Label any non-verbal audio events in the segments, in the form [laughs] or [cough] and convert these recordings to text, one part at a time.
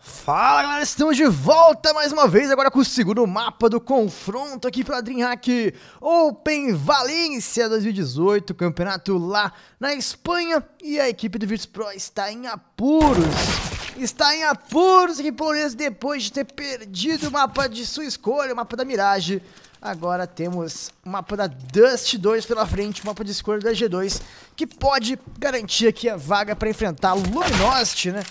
Fala galera, estamos de volta mais uma vez agora com o segundo mapa do confronto aqui pela DreamHack Open Valência 2018, campeonato lá na Espanha e a equipe do Virtus Pro está em apuros. Está em apuros aqui polonês depois de ter perdido o mapa de sua escolha, o mapa da Mirage. Agora temos o mapa da Dust 2 pela frente, o mapa de escolha da G2, que pode garantir aqui a vaga para enfrentar o Luminosity, né?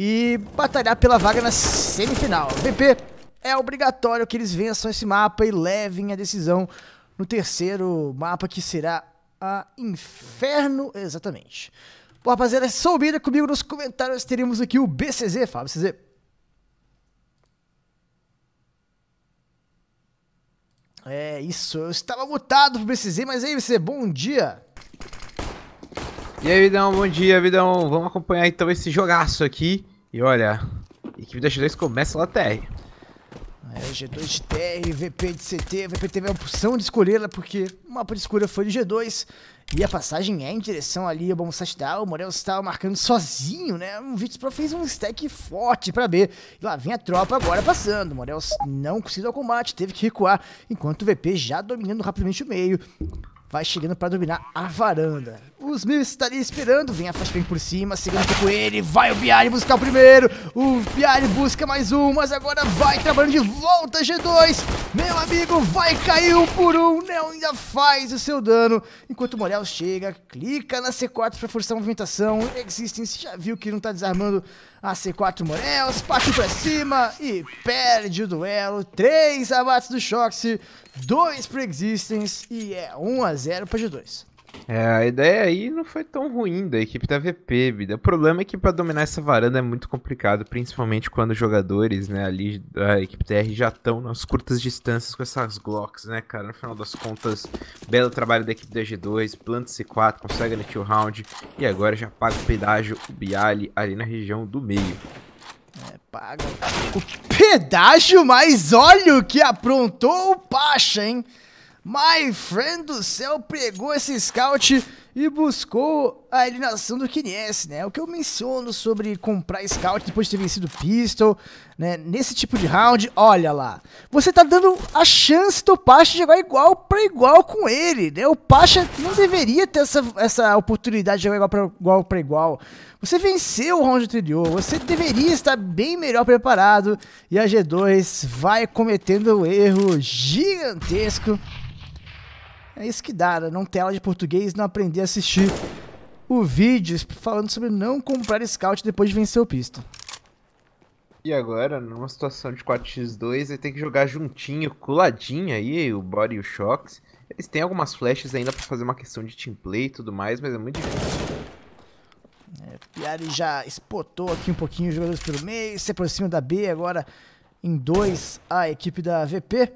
e batalhar pela vaga na semifinal. VP, é obrigatório que eles vençam esse mapa e levem a decisão no terceiro mapa, que será a Inferno, exatamente. Bom, rapaziada, é soubida comigo nos comentários, teremos aqui o BCZ, fala BCZ. É isso, eu estava mutado pro BCZ, mas aí, BCZ, bom dia! E aí, Vidão, bom dia, Vidão. Vamos acompanhar então esse jogaço aqui. E olha, equipe da G2 começa lá TR. É, G2 de TR, VP de CT, VP teve a opção de escolhê-la porque o mapa de escolha foi de G2 e a passagem é em direção ali ao Bom Sastal, o Morel estava marcando sozinho, né? Um Pro fez um stack forte para B. E lá vem a tropa agora passando. O Morel não conseguiu o combate, teve que recuar, enquanto o VP já dominando rapidamente o meio, vai chegando para dominar a varanda. Os mil estariam esperando. Vem a flashbang por cima, segura com ele. Vai o Biari buscar o primeiro. O Biari busca mais um, mas agora vai trabalhando de volta G2. Meu amigo, vai cair um por um. Neo ainda faz o seu dano. Enquanto o Morel chega, clica na C4 para forçar a movimentação. Existence já viu que não tá desarmando a C4 Morel, partiu pra cima e perde o duelo. Três abates do Shox, dois pro Existence e é 1 a 0 pra G2. É, a ideia aí não foi tão ruim da equipe da VP, vida. O problema é que para dominar essa varanda é muito complicado, principalmente quando os jogadores, né, ali da equipe TR já estão nas curtas distâncias com essas Glocks, né, cara? No final das contas, belo trabalho da equipe da G2, planta C4, consegue no o round e agora já paga o pedágio, o Biali, ali na região do meio. É, paga o pedágio, mas olha o que aprontou o Pacha, hein? My friend do céu pregou esse scout e buscou a eliminação do Kines, né? O que eu menciono sobre comprar scout depois de ter vencido pistol, né? Nesse tipo de round, olha lá. Você tá dando a chance do Pacha jogar igual para igual com ele, né? O Pacha não deveria ter essa, essa oportunidade de jogar igual para igual, pra igual. Você venceu o round anterior, você deveria estar bem melhor preparado e a G2 vai cometendo um erro gigantesco. É isso que dá, né? não ter aula de português não aprender a assistir o vídeo falando sobre não comprar scout depois de vencer o pista. E agora, numa situação de 4x2, ele tem que jogar juntinho, coladinho aí, o Body e o Shox. Eles têm algumas flechas ainda para fazer uma questão de teamplay e tudo mais, mas é muito difícil. É, Piari já espotou aqui um pouquinho os jogadores pelo meio, se aproxima da B agora em 2 a equipe da VP.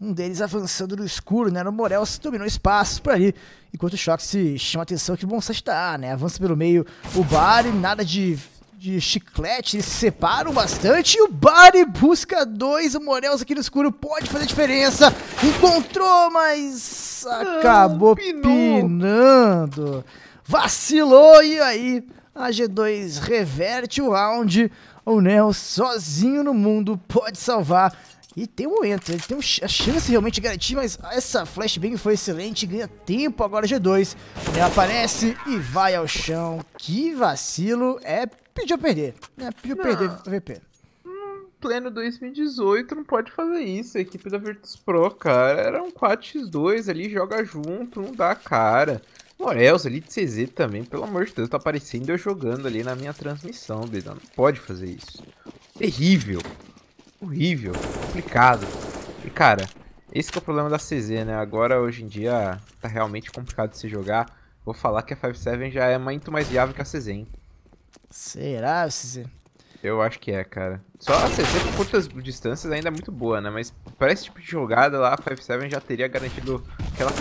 Um deles avançando no escuro, né? No Morel se dominou espaço por ali. Enquanto o Shock se chama a atenção que o Bonsai está, né? Avança pelo meio o Bari, nada de, de chiclete, eles se separam bastante. E o Bari busca dois, o Morels aqui no escuro pode fazer diferença. Encontrou, mas acabou Não, pinando. Vacilou e aí a G2 reverte o round. O Neo sozinho no mundo pode salvar e tem um momento, ele tem a chance realmente de garantir, mas essa flashbang foi excelente, ganha tempo agora G2. Ele aparece e vai ao chão, que vacilo, é, pediu perder, né, pediu não. perder VP. Hum, pleno 2018 não pode fazer isso, a equipe da Virtus Pro, cara, era um 4x2 ali, joga junto, não dá cara. Morels ali de CZ também, pelo amor de Deus, tá aparecendo eu jogando ali na minha transmissão, Dedan, não pode fazer isso. Terrível horrível, complicado. E cara, esse é o problema da CZ, né? Agora, hoje em dia, tá realmente complicado de se jogar. Vou falar que a 5-7 já é muito mais viável que a CZ, hein? Será, CZ? Eu acho que é, cara. Só a CZ por curtas distâncias ainda é muito boa, né? Mas para esse tipo de jogada lá, a 5-7 já teria garantido aquela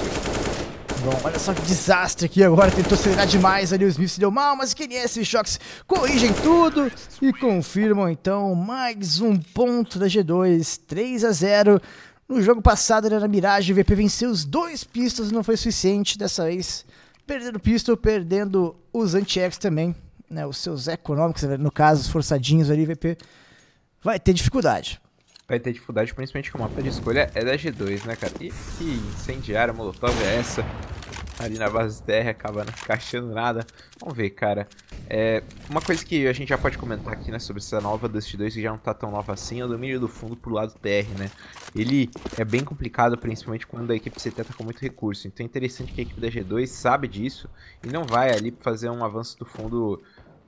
Bom, olha só que desastre aqui agora. Tentou acelerar demais ali. O Smith se deu mal, mas quem é esses choques? Corrigem tudo e confirmam então mais um ponto da G2. 3 a 0. No jogo passado era Mirage. O VP venceu os dois pistos não foi suficiente. Dessa vez perdendo pistol, perdendo os anti também. Né, os seus econômicos, no caso, os forçadinhos ali, VP vai ter dificuldade vai ter dificuldade, principalmente que o mapa de escolha é da G2, né, cara? E que incendiária, molotov é essa? Ali na base terra, acaba não encaixando [laughs] nada. Vamos ver, cara. É, uma coisa que a gente já pode comentar aqui, né, sobre essa nova Dust 2, que já não tá tão nova assim, é o domínio do fundo pro lado TR, né? Ele é bem complicado, principalmente quando a equipe CT tá com muito recurso. Então é interessante que a equipe da G2 sabe disso e não vai ali fazer um avanço do fundo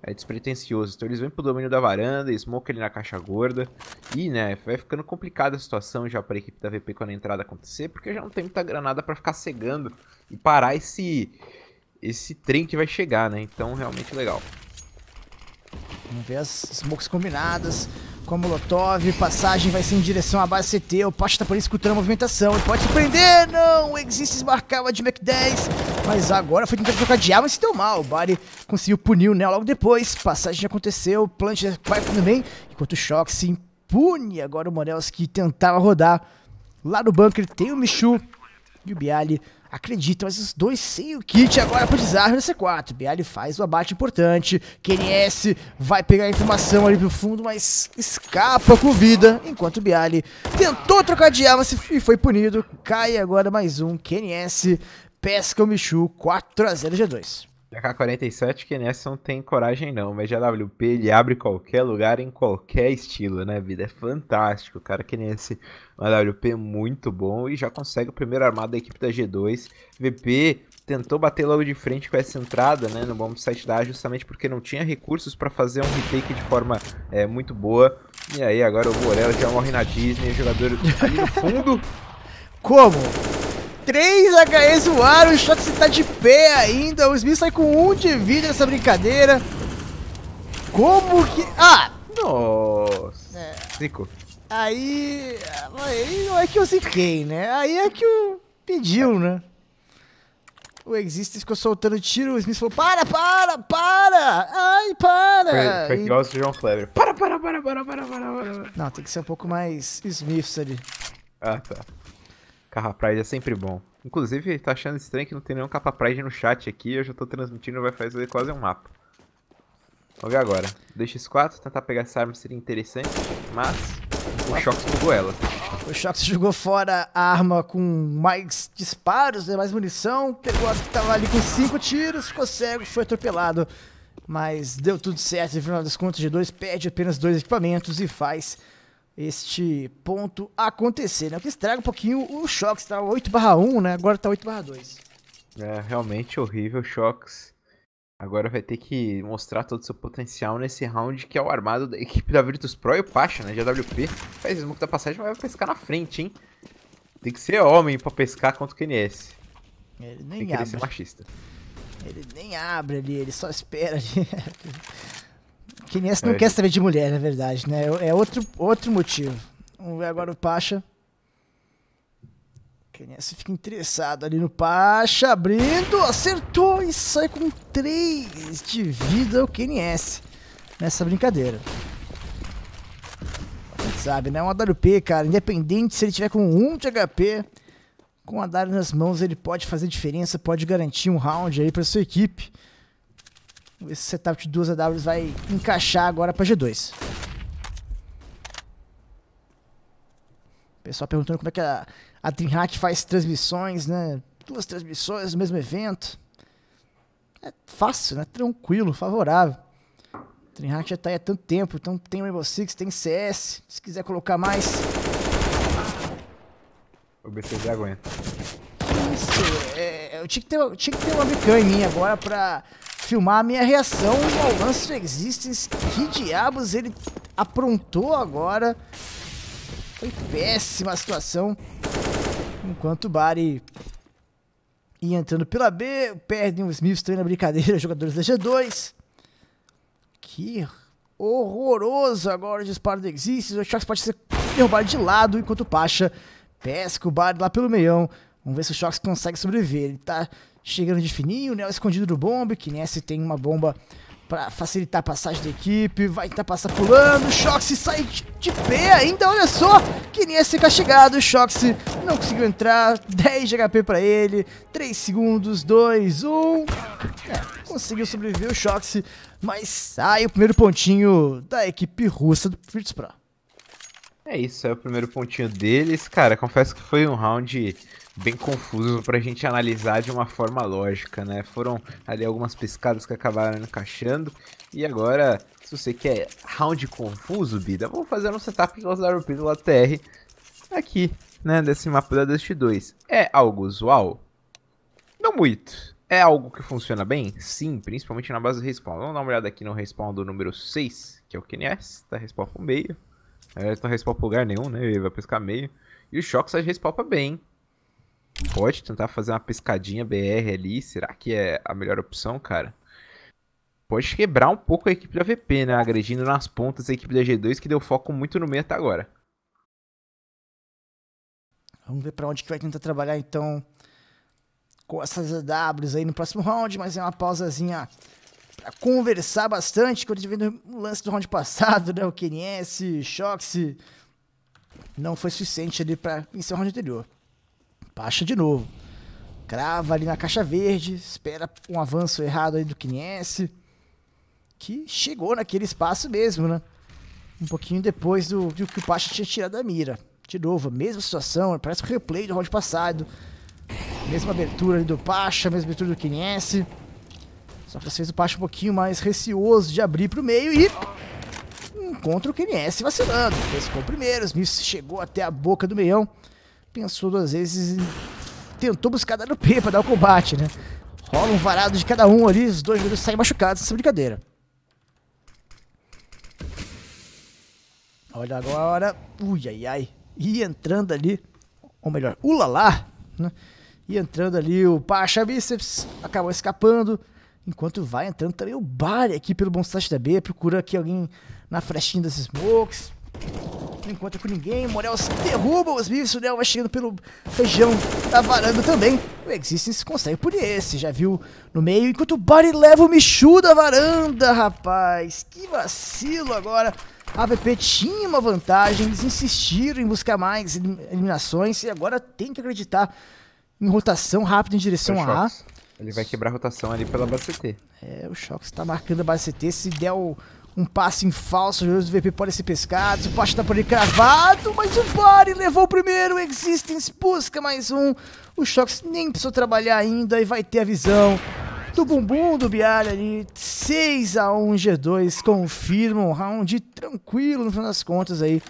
é despretensioso. Então eles vêm pro domínio da varanda, smoke ele na caixa gorda. E, né, vai ficando complicada a situação já pra equipe da VP quando a entrada acontecer, porque já não tem muita granada para ficar cegando e parar esse, esse trem que vai chegar, né? Então, realmente legal. Vamos ver as smokes combinadas com a Molotov. Passagem vai ser em direção à base CT. O Pacha tá por aí escutando a movimentação. Ele pode surpreender. Não! O Existe esbarcava de Mac 10. Mas agora foi tentando trocar de arma e se deu mal. O Bari conseguiu punir o Neo logo depois. Passagem aconteceu, Plant vai também. Enquanto o Shock se impune. Agora o que tentava rodar. Lá no bunker tem o Michu e o Bialy acredita, mas os dois sem o kit agora pro desarme no C4. Bialy faz o abate importante, KNS vai pegar a informação ali pro fundo, mas escapa com vida, enquanto Bialy tentou trocar de arma e foi punido. Cai agora mais um, KNS pesca o Michu 4x0 G2. AK-47 que não tem coragem não, mas GWP ele abre qualquer lugar em qualquer estilo, né, vida? É fantástico, cara que nesse uma é muito bom e já consegue o primeiro armado da equipe da G2. VP tentou bater logo de frente com essa entrada, né, no bomb site da A, justamente porque não tinha recursos para fazer um retake de forma é, muito boa. E aí agora o Borel já morre na Disney, o jogador ali no fundo. [laughs] Como? Três HE zoaram, o Shots tá de pé ainda. O Smith sai com um de vida nessa brincadeira. Como que... Ah! Nossa. É. Zico. Aí... Aí não é que eu ziquei, né? Aí é que o... Pediu, né? O Existence ficou soltando tiro, o Smith falou, para, para, para! Ai, para! Foi, foi igual e... o John Clever. Para, para, para, para, para, para, para. Não, tem que ser um pouco mais smith ali. Ah, tá. Capa Pride é sempre bom. Inclusive, tá achando estranho que não tem nenhum capa Pride no chat aqui. Eu já tô transmitindo, vai fazer quase um mapa. Vamos ver agora. 2x4, tentar pegar essa arma seria interessante, mas o Shox jogou ela. O Shox jogou fora a arma com mais disparos, né, mais munição, pegou a que tava ali com 5 tiros, ficou cego, foi atropelado. Mas deu tudo certo, no final das contas, de 2 perde apenas dois equipamentos e faz este ponto acontecer, né? O que estraga um pouquinho o Shox, tá 8 barra 1, né? Agora tá 8 barra 2. É realmente horrível o Shox. Agora vai ter que mostrar todo o seu potencial nesse round, que é o armado da equipe da Virtus Pro e o Pacha, né? De AWP. Faz smoke da passagem, mas vai pescar na frente, hein? Tem que ser homem pra pescar contra o KNS. Ele nem Tem que abre. ser machista. Ele nem abre ali, ele só espera ali. [laughs] Quiniense não é. quer saber de mulher, na verdade, né? É, é outro, outro motivo. Vamos ver agora o Pacha. Quiniense fica interessado ali no Pacha, abrindo, acertou e sai com 3 de vida o Quiniense nessa brincadeira. Sabe, né? Um AWP, cara, independente se ele tiver com 1 um de HP, com a Dario nas mãos ele pode fazer diferença, pode garantir um round aí para sua equipe esse setup de duas AWs vai encaixar agora para G2. pessoal perguntando como é que a, a DreamHack faz transmissões, né? Duas transmissões no mesmo evento. É fácil, né? Tranquilo, favorável. DreamHack já tá aí há tanto tempo, então tem Rainbow Six, tem CS. Se quiser colocar mais... O BCZ aguenta. Isso, é, eu tinha que ter, tinha que ter uma mim agora pra filmar a minha reação ao Lance Existence. Que diabos ele aprontou agora? Foi péssima a situação. Enquanto o Bari ia entrando pela B, perdem os Smith na brincadeira, [laughs] jogadores da G2. Que horroroso agora o disparo do Existence. O Shox pode ser derrubado de lado, enquanto o Pacha pesca o Bari lá pelo meião. Vamos ver se o Shox consegue sobreviver. Ele tá chegando de fininho, Nel né? escondido do bombe, que tem uma bomba para facilitar a passagem da equipe, vai tentar tá passar pulando, Shox sai de pé ainda, olha só, que Ness é castigado, Shox não conseguiu entrar, 10 de HP para ele, 3 segundos, 2, 1, é, conseguiu sobreviver o Shox, mas sai o primeiro pontinho da equipe russa do Fritz Pro. É isso, é o primeiro pontinho deles, cara, confesso que foi um round bem confuso para a gente analisar de uma forma lógica, né? Foram ali algumas pescadas que acabaram encaixando. E agora, se você quer round confuso, Bida, vamos fazer um setup em Oslar do TR aqui, né? Desse mapa da Dust 2. É algo usual? Não muito. É algo que funciona bem? Sim, principalmente na base de respawn. Vamos dar uma olhada aqui no respawn do número 6, que é o QNS, tá respawn pro meio. Na é, verdade, não respawn pro lugar nenhum, né? Ele vai pescar meio. E o Shock sai de respawn pra bem, pode tentar fazer uma pescadinha BR ali. Será que é a melhor opção, cara? Pode quebrar um pouco a equipe da VP, né? Agredindo nas pontas a equipe da G2 que deu foco muito no meio até agora. Vamos ver para onde que vai tentar trabalhar então com essas AWs aí no próximo round, mas é uma pausazinha para conversar bastante, quando a gente no lance do round passado, né, o KNS, Shox, não foi suficiente ali para vencer o round anterior baixa de novo. Crava ali na caixa verde, espera um avanço errado aí do Kinesse, que chegou naquele espaço mesmo, né? Um pouquinho depois do, do que o Pacha tinha tirado da mira. De novo, a mesma situação, parece um replay do round passado. Mesma abertura ali do Pacha, mesma abertura do Kinesse. Só que fez o Pacha um pouquinho mais receoso de abrir pro meio e encontra o KNS vacilando. com primeiro, Smith chegou até a boca do meião pensou duas vezes e tentou buscar dar no P pra dar o combate, né? Rola um varado de cada um ali, os dois jogadores saem machucados, essa brincadeira. Olha agora, ui, ai, ai, e entrando ali, ou melhor, ulalá, né? E entrando ali o Pacha Bíceps, acabou escapando, enquanto vai entrando também o Bari aqui pelo bom site da B, procura aqui alguém na frestinha desses smokes não encontra com ninguém. Morels derruba os bichos. O Léo vai chegando pelo feijão da varanda também. O Existence consegue por esse, já viu no meio. Enquanto o Barry leva o Michu da varanda, rapaz. Que vacilo agora. A VP tinha uma vantagem, eles insistiram em buscar mais eliminações e agora tem que acreditar em rotação rápida em direção é a A. Ele vai quebrar a rotação ali pela base CT. É, o Shox tá marcando a base CT. Se der o, um passe em falso, o VP pode ser pescado, o Pacha tá por ali cravado, mas o Vare levou o primeiro, o Existence busca mais um. O Shox nem precisou trabalhar ainda e vai ter a visão do bumbum do Bialha ali. 6x1 G2, confirma um round tranquilo no final das contas aí,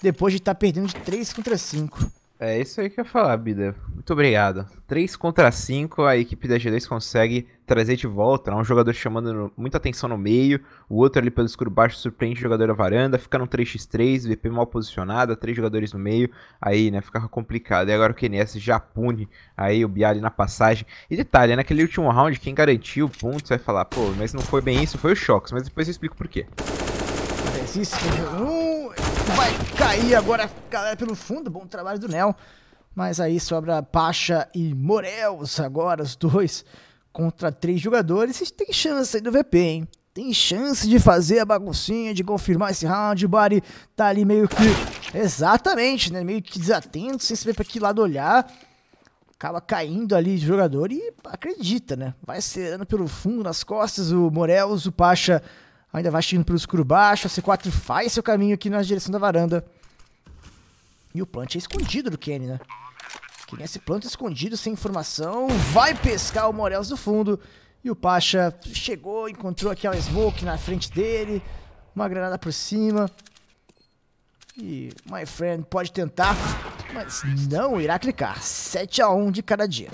depois de estar tá perdendo de 3 contra 5. É isso aí que eu ia falar, Bida. Muito obrigado. 3 contra 5, a equipe da G2 consegue trazer de volta, né? um jogador chamando muita atenção no meio, o outro ali pelo escuro baixo surpreende o jogador da varanda, fica no 3x3, VP mal posicionada, três jogadores no meio, aí, né, ficava complicado. E agora o QNS já pune aí o Bialy na passagem. E detalhe, né, naquele último round, quem garantiu você vai falar, pô, mas não foi bem isso, foi o Shox, mas depois eu explico por quê. Uh, vai cair agora, galera, pelo fundo, bom trabalho do Nel. Mas aí sobra Pacha e Morels agora, os dois contra três jogadores, vocês têm chance do VP, hein? Tem chance de fazer a baguncinha, de confirmar esse round. O Bari tá ali meio que. Exatamente, né? Meio que desatento, sem saber pra que lado olhar. Acaba caindo ali de jogador e acredita, né? Vai serando pelo fundo, nas costas. O Morelos, o Pacha ainda vai chegando pelo escuro baixo. A C4 faz seu caminho aqui na direção da varanda. E o plant é escondido do Kenny, né? que né? nesse planta tá escondido sem informação vai pescar o Morels do fundo. E o Pacha chegou, encontrou aquela smoke na frente dele, uma granada por cima. E my friend pode tentar, mas não irá clicar. 7 a 1 de cada dia.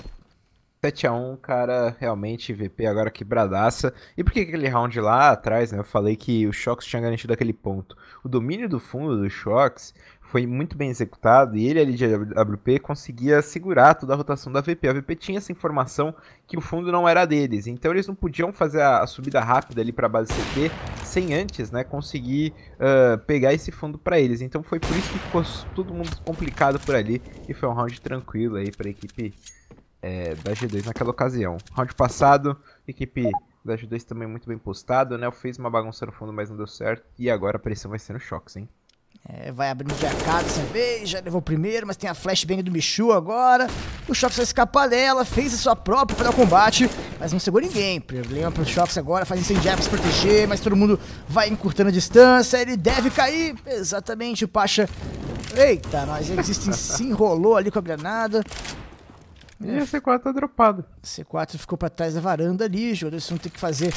7x1, cara, realmente VP agora quebradaça. E por que aquele round lá atrás, né? Eu falei que o Shox tinha garantido aquele ponto. O domínio do fundo do Shox foi muito bem executado e ele ali de AWP conseguia segurar toda a rotação da VP. A VP tinha essa informação que o fundo não era deles, então eles não podiam fazer a, a subida rápida ali para a base CT sem antes, né, conseguir uh, pegar esse fundo para eles. Então foi por isso que ficou todo mundo complicado por ali e foi um round tranquilo aí para a equipe é, da G2 naquela ocasião. Round passado, equipe da G2 também muito bem postado, né? Eu fiz uma bagunça no fundo, mas não deu certo. E agora a pressão vai ser no Shox, hein? É, vai abrir um mercado sem vez, já levou o primeiro, mas tem a flashbang do Michu agora. O Shox vai escapar dela, fez a sua própria para o combate, mas não segura ninguém. Problema pro Shox agora, faz incendiar pra se proteger, mas todo mundo vai encurtando a distância, ele deve cair. Exatamente, o Pacha... Eita, nós existem, [laughs] se enrolou ali com a granada. E o C4 tá dropado. C4 ficou pra trás da varanda ali, o vão tem que fazer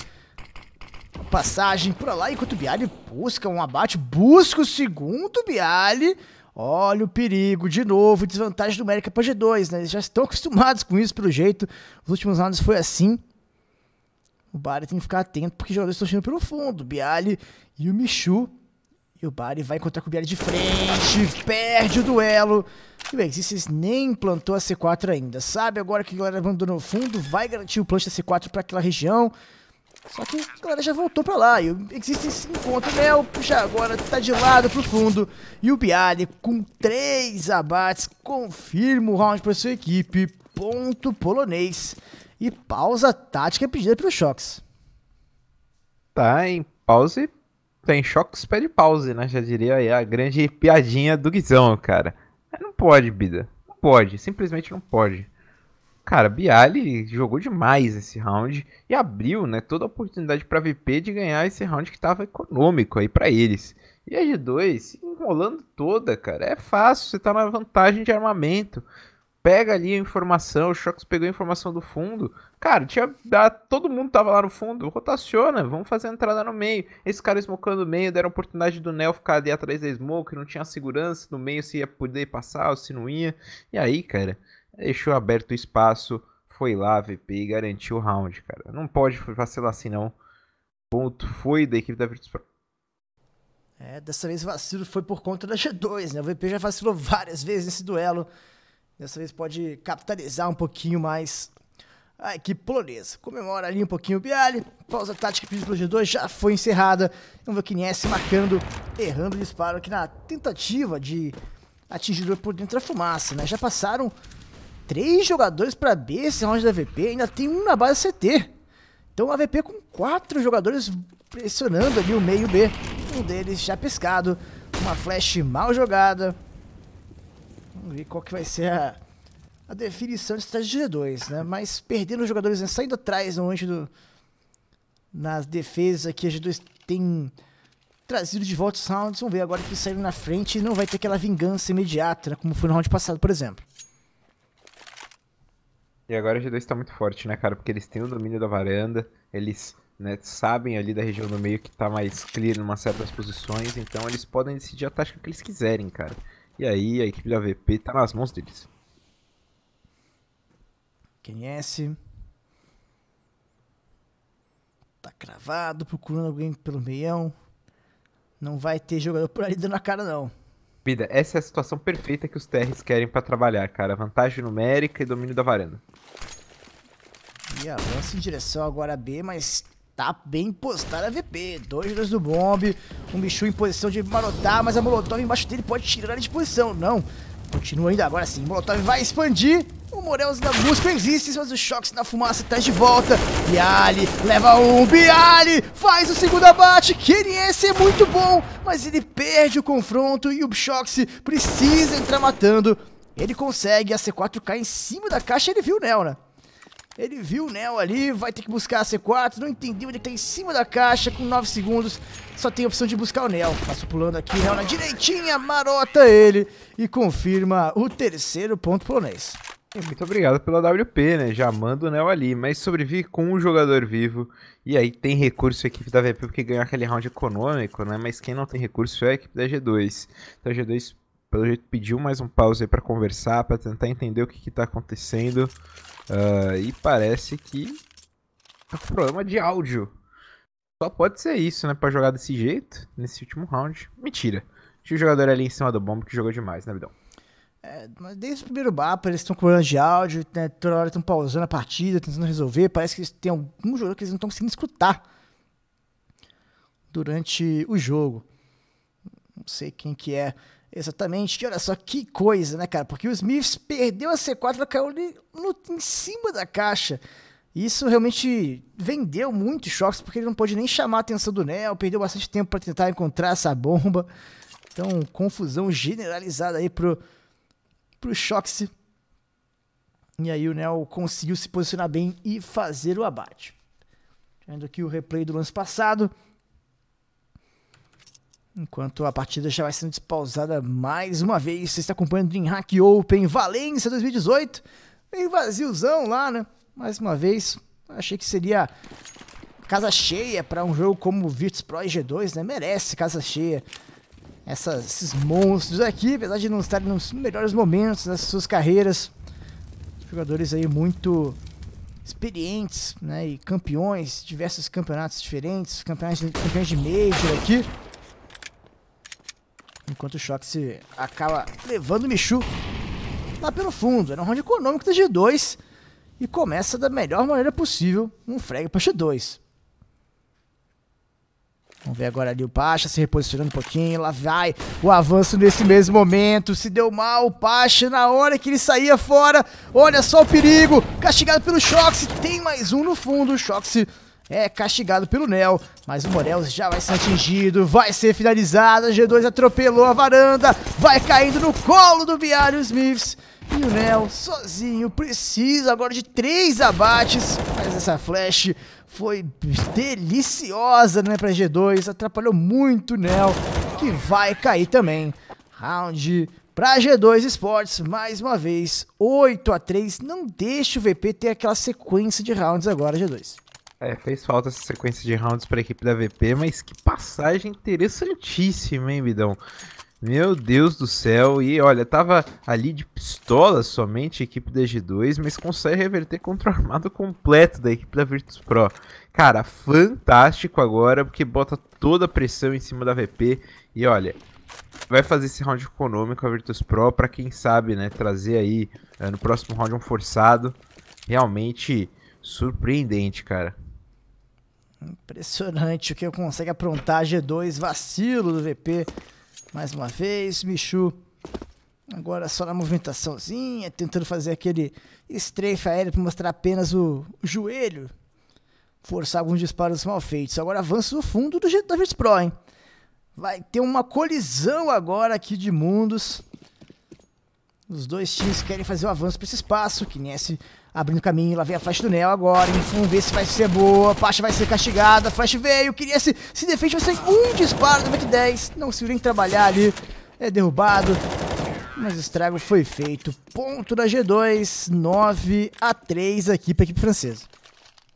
passagem por lá, enquanto o Bialy busca um abate, busca o segundo Bialy. Olha o perigo, de novo, desvantagem numérica para G2, né? Eles já estão acostumados com isso, pelo jeito. Os últimos rounds foi assim. O Bari tem que ficar atento, porque os jogadores estão chegando pelo fundo. O Bialy e o Michu. E o Bari vai encontrar com o Bialy de frente, perde o duelo. E o Existes nem plantou a C4 ainda. Sabe agora que a galera abandonou o fundo, vai garantir o plant da C4 para aquela região. Só que a galera já voltou pra lá e existe esse encontro. Né? O Mel puxa agora, tá de lado pro fundo. E o Bialy com três abates confirma o round pra sua equipe. Ponto polonês. E pausa tática pedida pelo Shox. Tá, em pause. Tem Shox pede pause, né? Já diria aí a grande piadinha do Guizão, cara. Não pode, Bida. Não pode. Simplesmente não pode cara, Bialy jogou demais esse round e abriu, né, toda a oportunidade para VP de ganhar esse round que estava econômico aí para eles. E a G2 enrolando toda, cara. É fácil, você tá na vantagem de armamento. Pega ali a informação, o Shox pegou a informação do fundo. Cara, tinha todo mundo tava lá no fundo. Rotaciona, vamos fazer a entrada no meio. Esse cara smokando no meio, deram a oportunidade do Nel ficar ali atrás da smoke, não tinha segurança no meio se ia poder passar ou se não ia. E aí, cara, deixou aberto o espaço, foi lá, VP e garantiu o round, cara. Não pode vacilar assim, não. Ponto foi da equipe da Virtus Pro. É, dessa vez o vacilo foi por conta da G2, né? O VP já vacilou várias vezes nesse duelo. Dessa vez pode capitalizar um pouquinho mais a equipe polonesa. Comemora ali um pouquinho o Bialy. Pausa tática pedida pelo G2 já foi encerrada. Vamos ver o Kinesi marcando, errando o disparo aqui na tentativa de atingidor por dentro da fumaça, né? Já passaram três jogadores para B esse round da VP, ainda tem um na base CT. Então a VP com quatro jogadores pressionando ali o meio B. Um deles já pescado, uma flash mal jogada. Vamos ver qual que vai ser a, a definição de estratégia G2, né? Mas perdendo os jogadores, né? saindo atrás no do... Nas defesas aqui, a G2 tem trazido de volta os rounds. Vamos ver agora que saíram na frente não vai ter aquela vingança imediata, né? como foi no round passado, por exemplo. E agora o G2 tá muito forte, né, cara? Porque eles têm o domínio da varanda, eles né, sabem ali da região do meio que tá mais clear em umas certas posições, então eles podem decidir a tática que eles quiserem, cara. E aí a equipe da VP tá nas mãos deles. Quem é esse? Tá cravado, procurando alguém pelo meião. Não vai ter jogador por ali dando a cara, não. Pida, essa é a situação perfeita que os TRs querem para trabalhar, cara. Vantagem numérica e domínio da varanda. E avança em direção agora a B, mas tá bem postada a VP. Dois jogadores do bomb, um bicho em posição de marotar, mas a Molotov embaixo dele pode tirar ele de posição. Não, continua ainda agora sim. Molotov vai expandir. O Morelos da busca existe, mas o Shox da fumaça está de volta. Bialy leva um, Bialy faz o segundo abate, Kirinense é muito bom, mas ele perde o confronto e o Shox precisa entrar matando. Ele consegue a C4K em cima da caixa, ele viu o Nel, né? Ele viu o Neo ali, vai ter que buscar a C4, não entendeu, ele tá em cima da caixa com 9 segundos, só tem a opção de buscar o Neo. Passo pulando aqui, Neo na direitinha, marota ele e confirma o terceiro ponto polonês. É, muito obrigado pela WP, né? Já manda o Neo ali, mas sobrevive com um jogador vivo. E aí tem recurso a equipe da VP porque ganhou aquele round econômico, né? Mas quem não tem recurso é a equipe da G2. Então a G2, pelo jeito, pediu mais um pause aí pra conversar, para tentar entender o que, que tá acontecendo. Uh, e parece que tá com problema de áudio. Só pode ser isso, né? Pra jogar desse jeito, nesse último round. Mentira. Tinha o jogador ali em cima do bombo que jogou demais, né, Bidão? É, mas desde o primeiro mapa eles estão com problema de áudio, né, toda hora estão pausando a partida, tentando resolver. Parece que tem algum jogo que eles não estão conseguindo escutar durante o jogo. Não sei quem que é exatamente. E olha só que coisa, né, cara? Porque o Smiths perdeu a C4, ela caiu no, em cima da caixa. Isso realmente vendeu muito choques, porque ele não pôde nem chamar a atenção do Nel, perdeu bastante tempo para tentar encontrar essa bomba. Então, confusão generalizada aí pro pro Shox. E aí o Nel conseguiu se posicionar bem e fazer o abate. Vendo aqui o replay do lance passado. Enquanto a partida já vai sendo despausada mais uma vez. Você está acompanhando o Hack Open Valência 2018. Bem vaziozão lá, né? Mais uma vez. Achei que seria casa cheia para um jogo como Virtus Pro e G2, né? Merece casa cheia essas, esses monstros aqui, apesar de não estarem nos melhores momentos das suas carreiras. Jogadores aí muito experientes, né, e campeões, diversos campeonatos diferentes, campeões de, campeões de Major aqui. Enquanto o Shock se acaba levando o Michu lá pelo fundo. Era um round econômico da G2 e começa da melhor maneira possível um frag para G2. Vamos ver agora ali o Pacha se reposicionando um pouquinho. Lá vai o avanço nesse mesmo momento. Se deu mal o Pacha na hora que ele saía fora. Olha só o perigo. Castigado pelo Shox. Tem mais um no fundo. O Shox é castigado pelo Nel, mas o Morel já vai ser atingido, vai ser finalizado, a G2 atropelou a varanda, vai caindo no colo do Biário Smiths, e o Nel sozinho precisa agora de três abates, faz essa flash, foi deliciosa né, para G2, atrapalhou muito o Nel, que vai cair também. Round para G2 Esportes, mais uma vez, 8 a 3 Não deixa o VP ter aquela sequência de rounds agora, G2. É, fez falta essa sequência de rounds para a equipe da VP, mas que passagem interessantíssima, hein, Bidão? Meu Deus do céu, e olha, tava ali de pistola somente a equipe da G2, mas consegue reverter contra o armado completo da equipe da Virtus Pro. Cara, fantástico agora, porque bota toda a pressão em cima da VP, e olha, vai fazer esse round econômico a Virtus Pro para quem sabe, né, trazer aí eh, no próximo round um forçado. Realmente surpreendente, cara. Impressionante o que consegue aprontar a G2, vacilo do VP. Mais uma vez, Michu. Agora só na movimentaçãozinha, tentando fazer aquele strafe aéreo para mostrar apenas o, joelho. Forçar alguns disparos mal feitos. Agora avança no fundo do jeito da Virtus Pro, hein? Vai ter uma colisão agora aqui de mundos. Os dois times querem fazer o avanço para esse espaço. Que esse. Abrindo caminho, lá vem a flash neo agora, hein? Vamos ver se vai ser boa. Faixa vai ser castigada. Flash veio, queria se, se defende, vai um disparo do 10. Não se nem trabalhar ali. É derrubado. Mas o estrago foi feito. Ponto da G2, 9 a 3 aqui para a equipe francesa.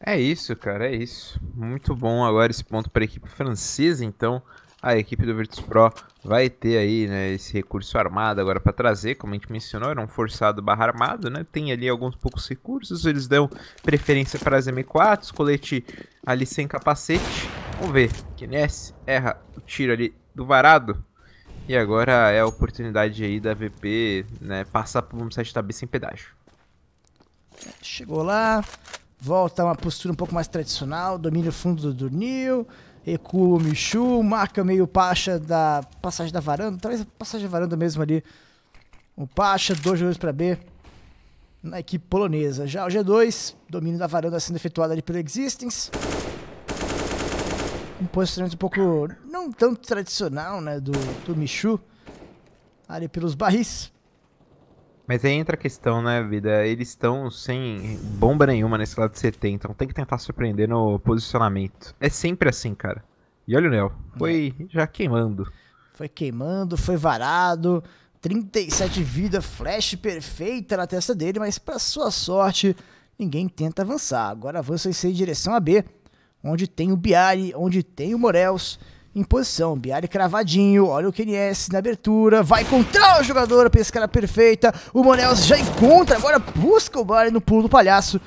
É isso, cara, é isso. Muito bom agora esse ponto para a equipe francesa, então a equipe do Virtus Pro vai ter aí né, esse recurso armado agora para trazer, como a gente mencionou, era um forçado barra armado, né? Tem ali alguns poucos recursos, eles dão preferência para as M4s, colete ali sem capacete. Vamos ver, Kness erra o tiro ali do varado. E agora é a oportunidade aí da VP né, passar para um 7 tabi sem pedágio. Chegou lá, volta a uma postura um pouco mais tradicional, Domina o fundo do Nil Ecuo Michu, marca meio Pacha da passagem da varanda, talvez a passagem da varanda mesmo ali. O Pacha, dois jogadores para B na equipe polonesa. Já o G2, domínio da varanda sendo efetuado ali pelo Existence. Um posicionamento um pouco não tanto tradicional né, do, do Michu, ali pelos barris. Mas aí entra a questão, né, vida? Eles estão sem bomba nenhuma nesse lado de CT, então tem que tentar surpreender no posicionamento. É sempre assim, cara. E olha o Neo, foi é. já queimando. Foi queimando, foi varado, 37 vida, flash perfeita na testa dele, mas para sua sorte, ninguém tenta avançar. Agora avança em direção a B, onde tem o Biari, onde tem o Morels, em posição. Biari cravadinho, olha o KNS na abertura, vai encontrar o jogador, a pescada perfeita. O Monels já encontra, agora busca o Biari no pulo do palhaço.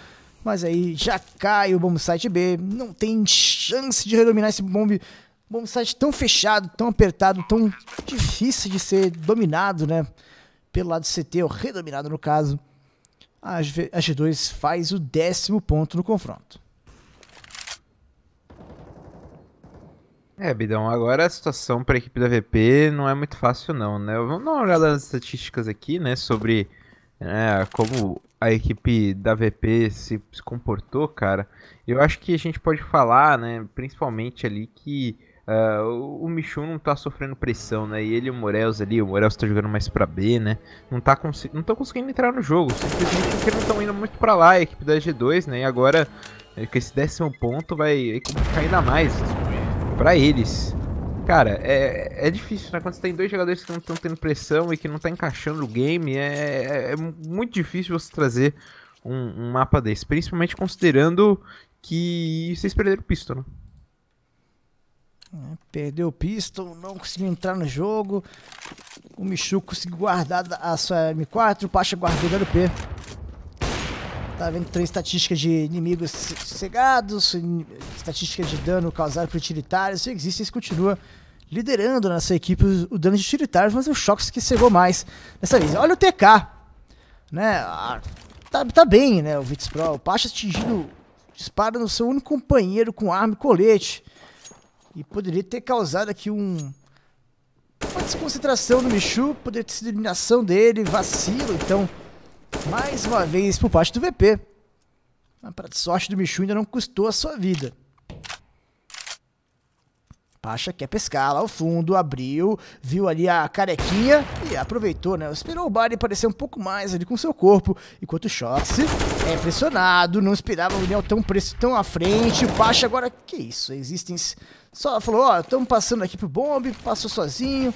Mas aí já cai o bomb site B, não tem chance de redominar esse bomb, bomb site tão fechado, tão apertado, tão difícil de ser dominado, né? Pelo lado CT, ou redominado no caso. A G2 faz o décimo ponto no confronto. É, Bidão, agora a situação para a equipe da VP não é muito fácil não, né? Vamos dar uma olhada nas estatísticas aqui, né, sobre né, como a equipe da VP se, se comportou, cara. Eu acho que a gente pode falar, né, principalmente ali que Uh, o Michu não tá sofrendo pressão, né? E ele e o Morels ali, o Morels tá jogando mais para B, né? Não tá consi não tão conseguindo entrar no jogo, simplesmente porque não estão indo muito para lá, a equipe da G2, né? E agora, eh, com esse décimo ponto, vai complicar ainda mais né? para eles. Cara, é, é difícil, né? Quando você tem dois jogadores que não estão tendo pressão e que não tá encaixando o game, é, é, é muito difícil você trazer um, um, mapa desse. Principalmente considerando que vocês perderam o pistol, Né? É, perdeu o pistol, não conseguiu entrar no jogo. O Michu conseguiu guardar a sua M4, o Pacha guardou o P. Tá vendo três estatísticas de inimigos cegados, estatísticas de dano causado por utilitários, isso existe, isso continua liderando na sua equipe o dano de utilitários, mas o Shox que cegou mais dessa vez. Olha o TK, né, ah, tá, tá bem, né, o Vitz Pro, o Pacha atingindo dispara no seu único companheiro com arma e colete, e poderia ter causado aqui um... Uma desconcentração no Michu, poderia ter sido eliminação dele, vacilo, então mais uma vez por parte do VP. A sorte do Michu ainda não custou a sua vida. Pacha quer pescar lá ao fundo, abriu, viu ali a carequinha e aproveitou, né? Esperou o Bari aparecer um pouco mais ali com seu corpo, enquanto o Shots é pressionado, não esperava o União tão, tão à frente. O Pacha agora, que isso, existem... Só falou, ó, estamos passando aqui pro bombe, passou sozinho,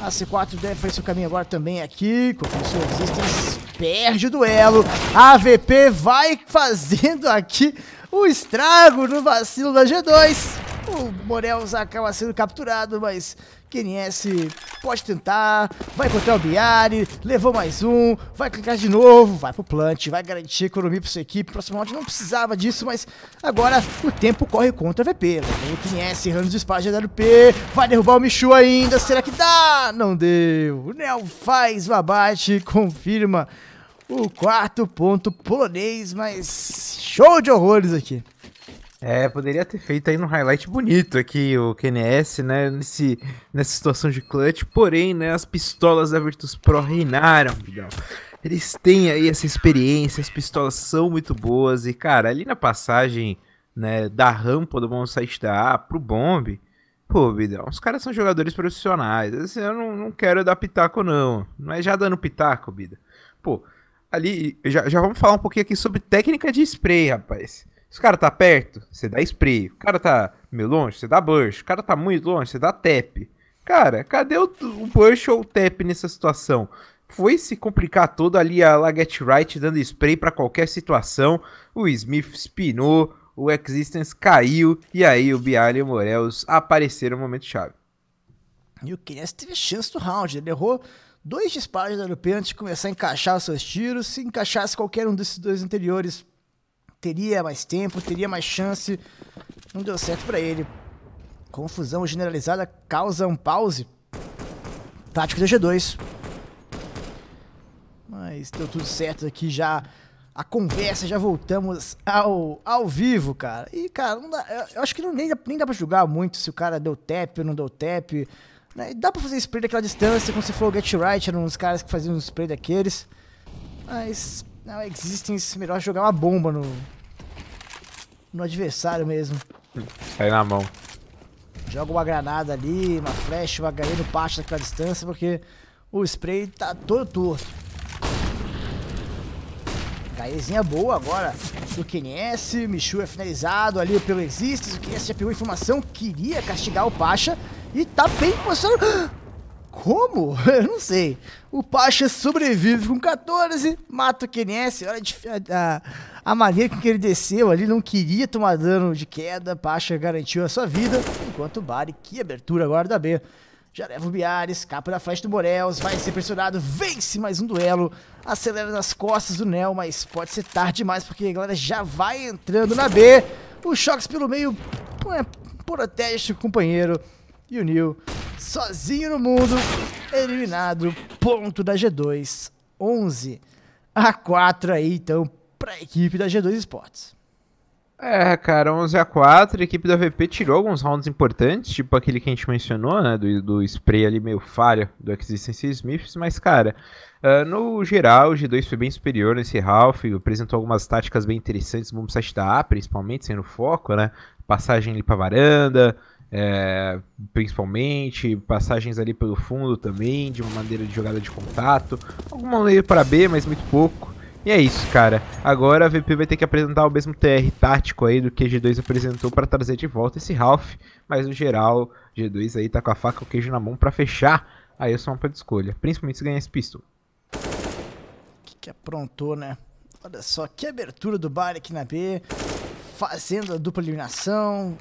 a C4 deve fazer o caminho agora também aqui. Confessor Resistance perde o duelo. A VP vai fazendo aqui o estrago no vacilo da G2. O Morels acaba sendo capturado, mas QNS, é pode tentar, vai encontrar o Biari, levou mais um, vai clicar de novo, vai pro plant, vai garantir economia pra sua equipe. Próximo round não precisava disso, mas agora o tempo corre contra a VP. Levou o QNS, é errando de espada de AWP, vai derrubar o Michu ainda, será que dá? Não deu. O Nel faz o abate, [laughs] confirma o quarto ponto polonês, mas show de horrores aqui. É, poderia ter feito aí um highlight bonito aqui o QNS, né, nesse, nessa situação de clutch, porém, né, as pistolas da Virtus Pro reinaram, Bidão. Eles têm aí essa experiência, as pistolas são muito boas e, cara, ali na passagem, né, da rampa do bom site da A pro Bomb, pô, Bidão, os caras são jogadores profissionais, assim, eu não, não quero dar pitaco não, não é já dando pitaco, vida. Pô, ali, já, já vamos falar um pouquinho aqui sobre técnica de spray, rapaz. Se o cara tá perto, você dá spray. O cara tá meio longe, você dá burst. O cara tá muito longe, você dá tap. Cara, cadê o, o burst ou o tap nessa situação? Foi se complicar todo ali a Laget Wright dando spray para qualquer situação. O Smith spinou, o Existence caiu e aí o Bial e o Morelos apareceram no momento chave. E o Kness teve chance do round, ele errou dois disparos da Lupin antes de começar a encaixar os seus tiros. Se encaixasse qualquer um desses dois anteriores teria mais tempo, teria mais chance. Não deu certo para ele. Confusão generalizada causa um pause. Tático do G2. Mas deu tudo certo aqui já. A conversa, já voltamos ao, ao vivo, cara. E, cara, dá, eu acho que não, nem, nem dá pra julgar muito se o cara deu tap ou não deu tap. Né? Dá pra fazer spray daquela distância, como se for o Get Right, eram uns caras que faziam um spray daqueles. Mas não, é Existence, melhor jogar uma bomba no. No adversário mesmo. Sai tá na mão. Joga uma granada ali, uma flecha, uma HE no parte daquela distância, porque o spray tá todo torto. HEzinha boa agora do QNS, Michu é finalizado ali pelo Existence, o QNS já pegou informação, queria castigar o Pacha e tá bem posicionado. [gasps] Como? [laughs] Eu não sei. O Pacha sobrevive com 14, mata o KNS, Olha a, a, a, maneira com que ele desceu ali, não queria tomar dano de queda. Pacha garantiu a sua vida. Enquanto o Bari, que abertura agora da B. Já leva o Biar, Capa da flecha do Morels, vai ser pressionado, vence mais um duelo, acelera nas costas do Nel, mas pode ser tarde demais porque a galera já vai entrando na B. O Choques pelo meio é, protege o companheiro e o Nil sozinho no mundo, eliminado, ponto da G2, 11 a 4 aí, então, para a equipe da G2 Esportes. É, cara, 11 a 4 a equipe da VP tirou alguns rounds importantes, tipo aquele que a gente mencionou, né, do, do spray ali meio falha do Existence Smiths, mas, cara, uh, no geral, o G2 foi bem superior nesse half, apresentou algumas táticas bem interessantes, o bombsite da A, principalmente, sendo foco, né, passagem ali pra varanda, é, principalmente, passagens ali pelo fundo também, de uma maneira de jogada de contato, alguma maneira para B, mas muito pouco. E é isso, cara. Agora a VP vai ter que apresentar o mesmo TR tático aí do que G2 apresentou para trazer de volta esse Ralph, mas no geral, G2 aí tá com a faca e o queijo na mão para fechar aí é sou mapa de escolha, principalmente se ganhar esse pistol. Que que aprontou, né? Olha só que abertura do aqui na B, fazendo a dupla eliminação,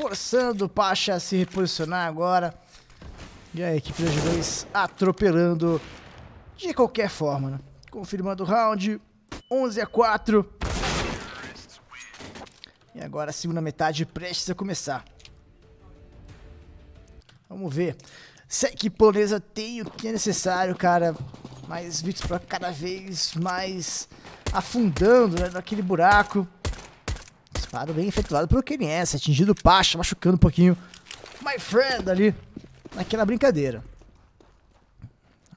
forçando o Pacha a se reposicionar agora. E a equipe da G2 atropelando de qualquer forma, né? Confirmando o round, 11 a 4. E agora a segunda metade prestes a começar. Vamos ver se a equipe polonesa tem o que é necessário, cara. Mas Vitor cada vez mais afundando né, naquele buraco. Disparo bem efetuado pelo QMS, atingido o Pacha, machucando um pouquinho. My friend ali, naquela brincadeira.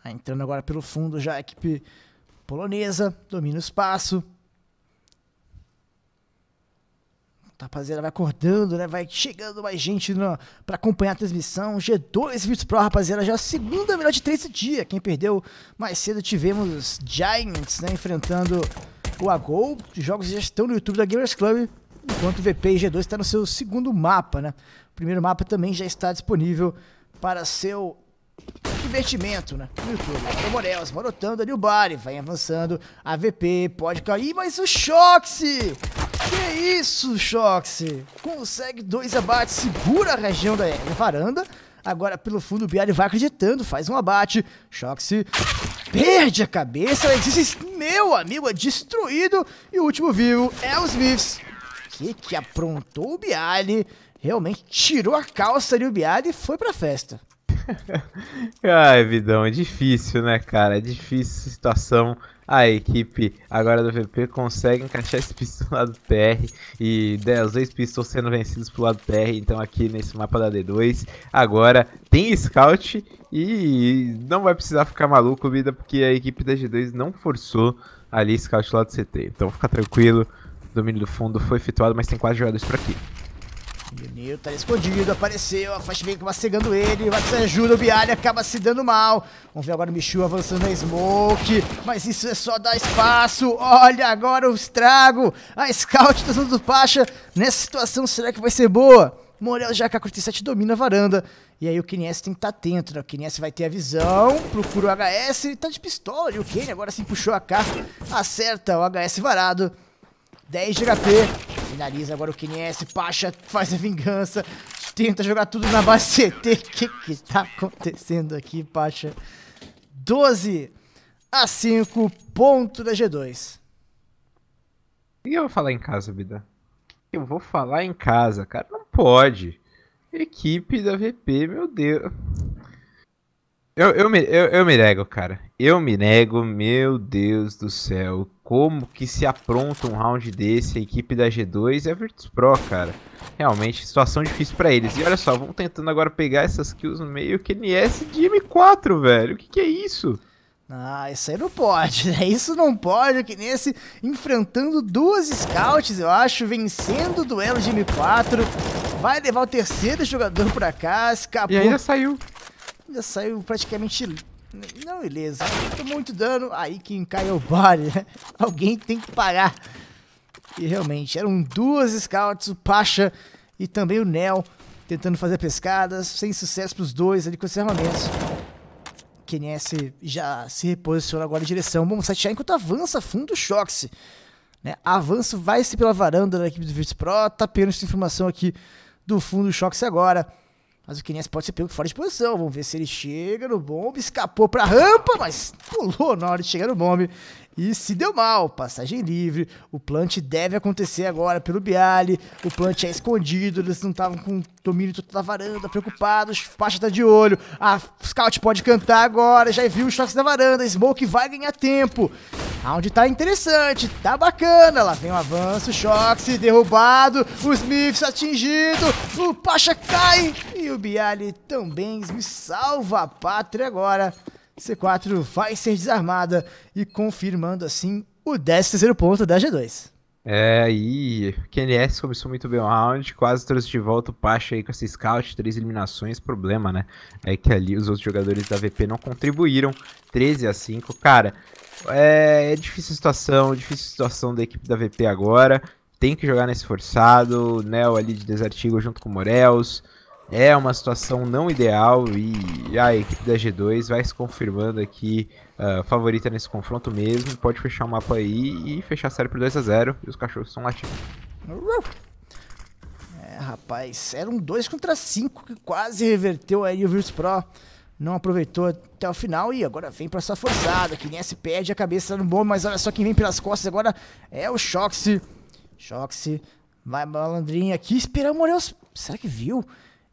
Ah, entrando agora pelo fundo já a equipe polonesa, domina o espaço. A rapaziada vai acordando, né? Vai chegando mais gente na, pra acompanhar a transmissão. G2 Virtus Pro, rapaziada, já é a segunda melhor de três dias. Quem perdeu mais cedo tivemos Giants, né? Enfrentando o Agol. Os jogos já estão no YouTube da Gamers Club enquanto o VP G2 está no seu segundo mapa, né? O primeiro mapa também já está disponível para seu divertimento, né? No YouTube. Né? O Morels vai ali o bar, vai avançando. A VP pode cair, mas o Shoxi! Que isso, Shoxi? Consegue dois abates, segura a região da varanda. Agora pelo fundo o Biari vai acreditando, faz um abate. Shoxi perde a cabeça, ele diz, meu amigo, é destruído. E o último vivo é os Smiths que que aprontou o Bialy? Realmente tirou a calça ali o Bialy e foi pra festa. [laughs] Ai, Vidão, é difícil, né, cara? É difícil a situação. A equipe agora do VP consegue encaixar esse pistol do lado TR e os dois pistols sendo vencidos pro lado TR. Então, aqui nesse mapa da D2, agora tem scout e não vai precisar ficar maluco, vida, porque a equipe da G2 não forçou ali scout lá do CT. Então, fica tranquilo domínio do fundo foi efetuado, mas tem quase jogadores por aqui. Nil tá escondido, apareceu, a faixa vem mastigando ele, vai precisar ajuda, o Bialha acaba se dando mal. Vamos ver agora o Michu avançando na smoke, mas isso é só dar espaço, olha agora o estrago, a scout tá do Pacha, nessa situação será que vai ser boa? Morel já com a 47 domina a varanda. E aí o Kines tem que estar tá atento, né? O Kines vai ter a visão, procura o HS, ele tá de pistola, e o Kenny agora se puxou a K, acerta o HS varado. 10 de HP. Finaliza agora o KNS Pacha faz a vingança. Tenta jogar tudo na base CT. O [laughs] que que tá acontecendo aqui, Pacha? 12 a 5, ponto da G2. que eu vou falar em casa, Bida? Eu vou falar em casa, cara. Não pode. Equipe da VP, meu Deus. Eu, eu, me, eu, eu me nego, cara. Eu me nego, meu Deus do céu. Como que se apronta um round desse, a equipe da G2 e a Virtus Pro, cara. Realmente, situação difícil para eles. E olha só, vão tentando agora pegar essas kills no meio que NS é de M4, velho. O que, que é isso? Ah, isso aí não pode, né? Isso não pode, que nesse enfrentando duas scouts, eu acho, vencendo o duelo de M4, vai levar o terceiro jogador pra cá, escapou. E ainda saiu. Ainda saiu praticamente... Não, beleza. Tomou muito dano. Aí quem cai é o body, né? [laughs] Alguém tem que pagar. E realmente, eram duas scouts, o Pacha e também o Nel, tentando fazer pescadas, sem sucesso para os dois ali com esses armamentos. KNS já se reposiciona agora em direção. Bom, 7 enquanto avança fundo o Shox. Né? Avanço vai-se pela varanda da equipe do Virtus Pro, tá apenas informação aqui do fundo do Shox agora. Mas o Kenias pode ser pego fora de posição. Vamos ver se ele chega no bombe. Escapou pra rampa, mas pulou na hora de chegar no bombe e se deu mal. Passagem livre, o plant deve acontecer agora pelo Bialy. O plant é escondido, eles não estavam com o domínio todo da varanda, preocupados. Pacha tá de olho. A Scout pode cantar agora, já viu os choques da varanda. Smoke vai ganhar tempo. Round tá interessante, tá bacana. Lá vem o avanço, Shox derrubado, o Smith atingido, o Pacha cai e o Bialy também me salva a pátria agora. C4 vai ser desarmada e confirmando assim o 13 ponto da G2. É, aí, QNS começou muito bem o round, quase trouxe de volta o Pacha aí com esse scout, três eliminações, problema, né? É que ali os outros jogadores da VP não contribuíram, 13 a 5, cara, é, é difícil a situação, difícil a situação da equipe da VP agora, tem que jogar nesse forçado, Nel ali de Desartigo junto com o Morels, é uma situação não ideal e a equipe da G2 vai se confirmando aqui uh, favorita nesse confronto mesmo. Pode fechar o mapa aí e fechar a série por 2x0 e os cachorros estão latindo. É, rapaz, era um 2 contra 5 que quase reverteu aí o Virtus Pro. Não aproveitou até o final e agora vem pra sua forçada. Que nem se perde a cabeça no bom, mas olha só quem vem pelas costas agora é o Shoxi. Shoxi vai malandrinha aqui, esperar o Morel. Será que viu?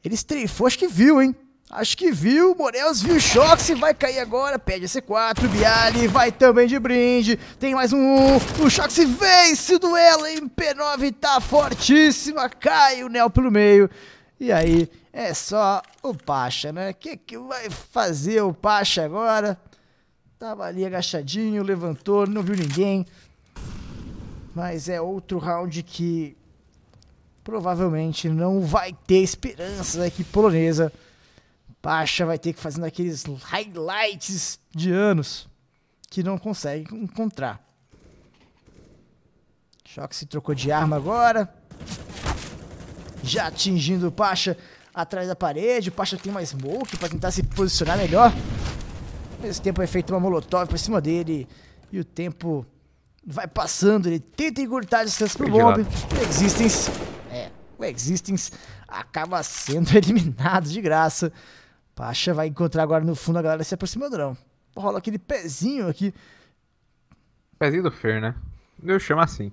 Ele estreifou, acho que viu, hein? Acho que viu, Morelos viu o Shox, vai cair agora, pede a C4, Bialy vai também de brinde, tem mais um, o Shox vence o duelo, em P9 tá fortíssima, cai o Nel pelo meio, e aí é só o Pacha, né? O que, que vai fazer o Pacha agora? Tava ali agachadinho, levantou, não viu ninguém, mas é outro round que provavelmente não vai ter esperança da equipe polonesa Pacha vai ter que fazer aqueles highlights de anos que não consegue encontrar. Choque se trocou de arma agora. Já atingindo o Pacha atrás da parede. O Pacha tem mais smoke para tentar se posicionar melhor. Nesse tempo é feito uma molotov por cima dele. E o tempo vai passando. Ele tenta encurtar a distância pro bombe. Existem o Existence acaba sendo [laughs] eliminado de graça. Pacha vai encontrar agora no fundo a galera se aproximando, não. Rola aquele pezinho aqui. Pezinho do Fer, né? Eu chamo assim.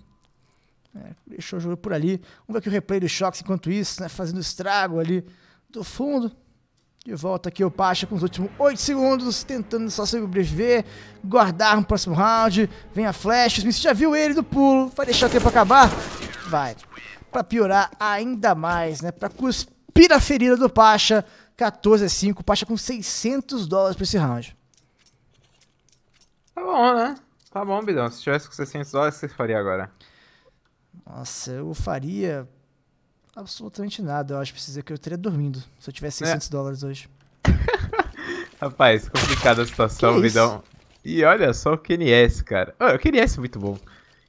É, deixou o jogo por ali. Vamos ver aqui o replay do Shox enquanto isso, né? Fazendo estrago ali do fundo. De volta aqui o Pacha com os últimos 8 segundos, tentando só sobreviver, guardar no um próximo round. Vem a flash, o Smith já viu ele do pulo, vai deixar o tempo acabar. Vai para piorar ainda mais, né? Para cuspir a ferida do Pacha, 14 a 5, Pacha com 600 dólares para esse round. Tá bom, né? Tá bom, Bidão. Se tivesse com 600 dólares, o que você faria agora? Nossa, eu faria absolutamente nada. Eu acho que precisa que eu teria dormindo se eu tivesse 600 é. dólares hoje. [laughs] Rapaz, complicada a situação, bidão. E olha só o KNS, cara. Oh, o KNS é muito bom.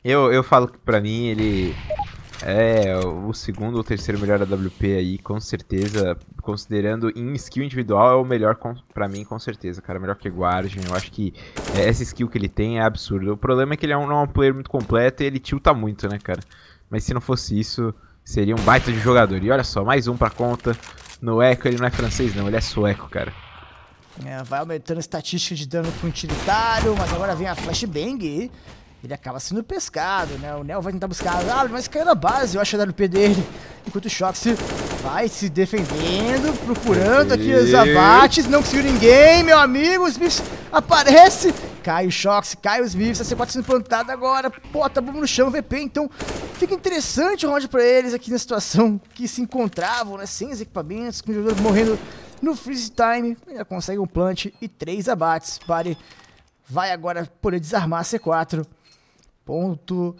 Eu, eu falo que pra mim ele é, o segundo ou terceiro melhor AWP aí, com certeza, considerando em skill individual, é o melhor para mim, com certeza, cara, melhor que Guardian, eu acho que é, essa skill que ele tem é absurda. O problema é que ele é um, não é um player muito completo e ele tilta muito, né, cara? Mas se não fosse isso, seria um baita de jogador. E olha só, mais um pra conta, no Eco ele não é francês não, ele é sueco, cara. É, vai aumentando a estatística de dano pro utilitário, mas agora vem a flashbang ele acaba sendo pescado, né? O Neo vai tentar buscar a ah, mas caiu na base, eu acho a WP dele. Enquanto o Shox vai se defendendo, procurando aqui os abates, não conseguiu ninguém, meu amigo, os bichos aparece. Cai o Shox, cai os Mifs, a C4 sendo plantada agora, bota a bomba no chão, VP, então fica interessante o round pra eles aqui na situação que se encontravam, né? Sem os equipamentos, com o jogador morrendo no freeze time, ainda consegue um plant e três abates, pare vai agora poder desarmar a C4. Ponto.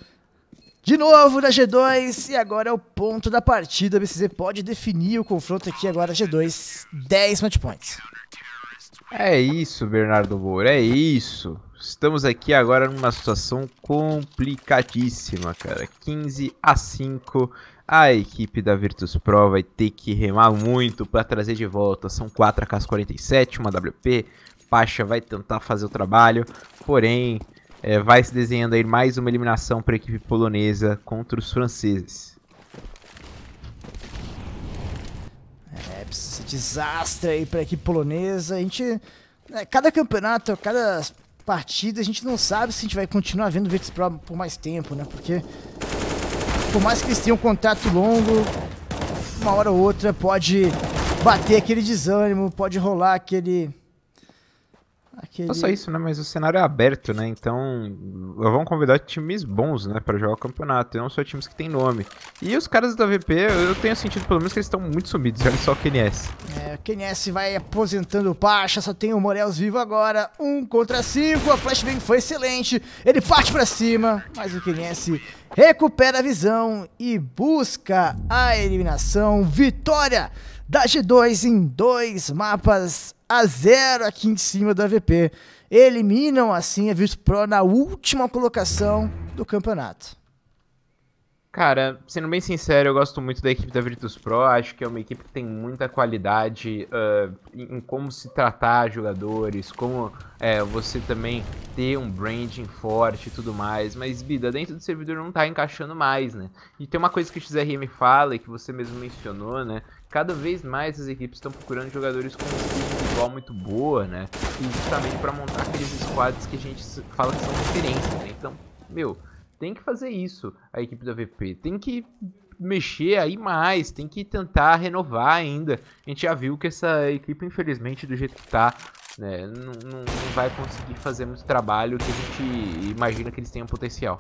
De novo na G2, e agora é o ponto da partida. BCZ pode definir o confronto aqui agora, G2, 10 match points. É isso, Bernardo Moura, é isso. Estamos aqui agora numa situação complicadíssima, cara. 15 a 5, a equipe da Virtus Pro vai ter que remar muito para trazer de volta. São 4 AKs-47, uma WP, Pacha vai tentar fazer o trabalho, porém é, vai se desenhando aí mais uma eliminação para a equipe polonesa contra os franceses. É, ser desastre aí para a equipe polonesa. A gente, né, cada campeonato, cada partida, a gente não sabe se a gente vai continuar vendo o Virtus Pro por mais tempo, né? Porque por mais que eles tenham um contrato longo, uma hora ou outra pode bater aquele desânimo, pode rolar aquele Aquele... Não só isso, né? Mas o cenário é aberto, né? Então vamos convidar times bons, né? Pra jogar o campeonato, e não só times que tem nome. E os caras da VP, eu tenho sentido pelo menos que eles estão muito sumidos. olha só o KNS. É, o KNS vai aposentando o Pacha, só tem o Morels vivo agora, um contra cinco, a flashbang foi excelente, ele parte pra cima, mas o KNS recupera a visão e busca a eliminação, vitória da G2 em dois mapas a 0 aqui em cima da VP. Eliminam assim a Virtus Pro na última colocação do campeonato. Cara, sendo bem sincero, eu gosto muito da equipe da Virtus Pro. Acho que é uma equipe que tem muita qualidade uh, em, como se tratar jogadores, como é, você também ter um branding forte e tudo mais. Mas, Bida, dentro do servidor não tá encaixando mais, né? E tem uma coisa que o XRM fala e que você mesmo mencionou, né? Cada vez mais as equipes estão procurando jogadores com visual muito boa, né? E justamente para montar aqueles squads que a gente fala que são referência, né? Então, meu, tem que fazer isso a equipe da VP, tem que mexer aí mais, tem que tentar renovar ainda. A gente já viu que essa equipe, infelizmente, do jeito que tá, né, não, não vai conseguir fazer muito trabalho que a gente imagina que eles tenham potencial.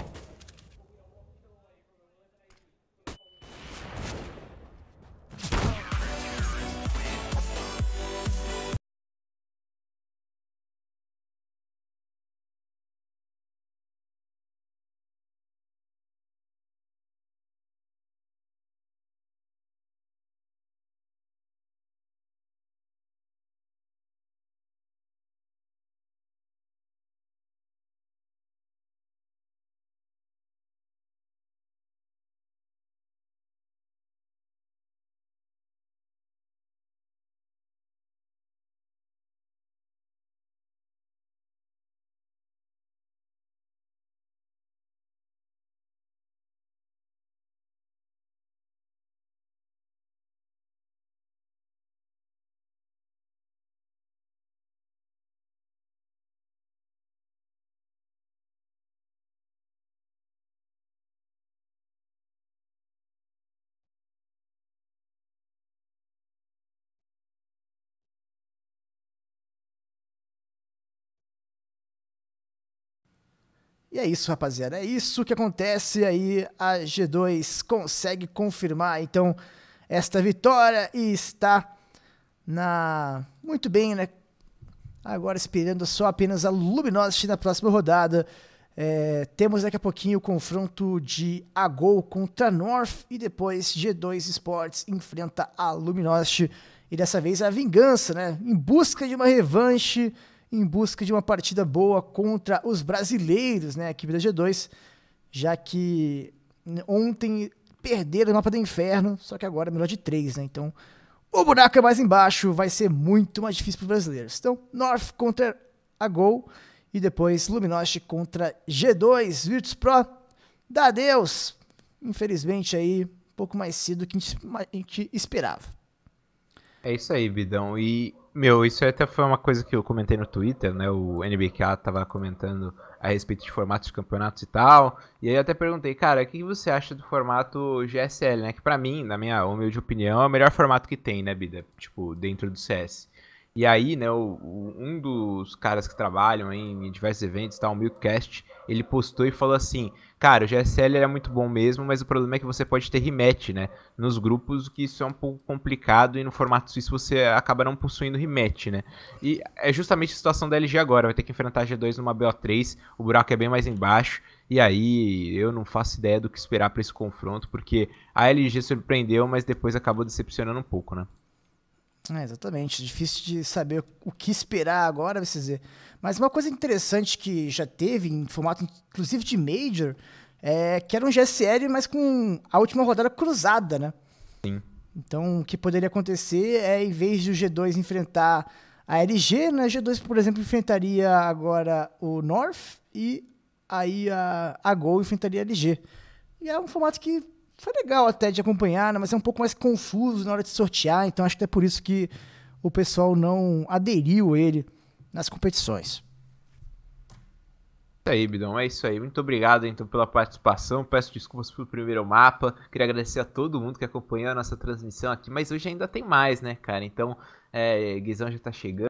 E é isso, rapaziada. É isso que acontece aí. A G2 consegue confirmar, então, esta vitória e está na muito bem, né? Agora esperando só apenas a Luminosity na próxima rodada. É, temos daqui a pouquinho o confronto de Agol contra North e depois G2 Sports enfrenta a Luminosity. E dessa vez a vingança, né? Em busca de uma revanche em busca de uma partida boa contra os brasileiros, né, a equipe da G2, já que ontem perderam o mapa do inferno, só que agora é melhor de três, né? Então, o buraco é mais embaixo, vai ser muito mais difícil para os brasileiros. Então, North contra a Gol e depois Luminosity contra G2, Virtus Pro. Dá adeus! Infelizmente aí, um pouco mais cedo do que a gente esperava. É isso aí, Bidão. E meu, isso até foi uma coisa que eu comentei no Twitter, né? O NBK tava comentando a respeito de formatos de campeonatos e tal. E aí eu até perguntei, cara, o que você acha do formato GSL, né? Que para mim, na minha humilde opinião, é o melhor formato que tem, né, Bida? Tipo, dentro do CS. E aí, né, o, o, um dos caras que trabalham em, em diversos eventos, tá, o Milkcast, ele postou e falou assim: Cara, o GSL é muito bom mesmo, mas o problema é que você pode ter rematch, né? Nos grupos, que isso é um pouco complicado e no formato suíço você acaba não possuindo rematch, né? E é justamente a situação da LG agora, vai ter que enfrentar a G2 numa BO3, o buraco é bem mais embaixo, e aí eu não faço ideia do que esperar para esse confronto, porque a LG surpreendeu, mas depois acabou decepcionando um pouco, né? É, exatamente, difícil de saber o que esperar agora, vai dizer. Mas uma coisa interessante que já teve, em formato inclusive de Major, é que era um GSL, mas com a última rodada cruzada, né? Sim. Então, o que poderia acontecer é, em vez de o G2 enfrentar a LG, né? G2, por exemplo, enfrentaria agora o North e aí a, a Gol enfrentaria a LG. E é um formato que foi legal até de acompanhar, né? mas é um pouco mais confuso na hora de sortear, então acho que é por isso que o pessoal não aderiu ele nas competições. É isso aí, Bidão. É isso aí. Muito obrigado então pela participação. Peço desculpas pelo primeiro mapa. Queria agradecer a todo mundo que acompanhou a nossa transmissão aqui, mas hoje ainda tem mais, né, cara? Então, é, Guizão já tá chegando.